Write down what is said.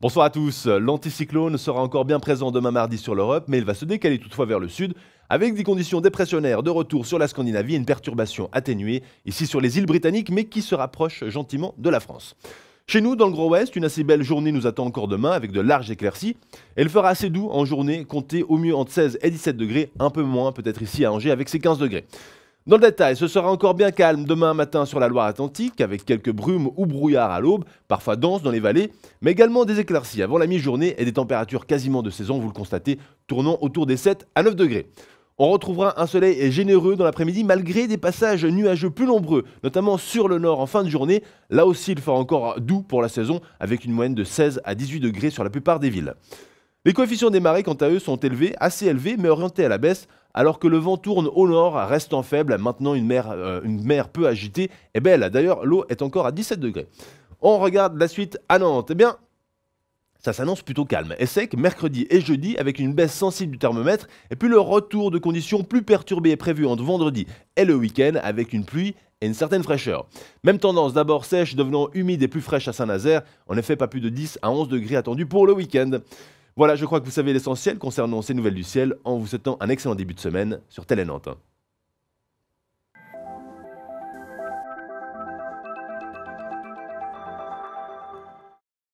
Bonsoir à tous. L'anticyclone sera encore bien présent demain mardi sur l'Europe, mais il va se décaler toutefois vers le sud, avec des conditions dépressionnaires de retour sur la Scandinavie et une perturbation atténuée ici sur les îles britanniques, mais qui se rapproche gentiment de la France. Chez nous, dans le Grand Ouest, une assez belle journée nous attend encore demain avec de larges éclaircies. Elle fera assez doux en journée, comptez au mieux entre 16 et 17 degrés, un peu moins peut-être ici à Angers avec ses 15 degrés. Dans le détail, ce sera encore bien calme demain matin sur la Loire-Atlantique, avec quelques brumes ou brouillards à l'aube, parfois denses dans les vallées, mais également des éclaircies avant la mi-journée et des températures quasiment de saison, vous le constatez, tournant autour des 7 à 9 degrés. On retrouvera un soleil généreux dans l'après-midi malgré des passages nuageux plus nombreux, notamment sur le nord en fin de journée. Là aussi, il fera encore doux pour la saison avec une moyenne de 16 à 18 degrés sur la plupart des villes. Les coefficients des marées, quant à eux, sont élevés, assez élevés, mais orientés à la baisse, alors que le vent tourne au nord, restant faible, maintenant une mer, euh, une mer peu agitée Et belle. D'ailleurs, l'eau est encore à 17 degrés. On regarde la suite à Nantes. Eh bien, ça s'annonce plutôt calme et sec mercredi et jeudi avec une baisse sensible du thermomètre et puis le retour de conditions plus perturbées prévues entre vendredi et le week-end avec une pluie et une certaine fraîcheur. Même tendance, d'abord sèche, devenant humide et plus fraîche à Saint-Nazaire. En effet, pas plus de 10 à 11 degrés attendus pour le week-end. Voilà, je crois que vous savez l'essentiel concernant ces nouvelles du ciel en vous souhaitant un excellent début de semaine sur Télé Nantes.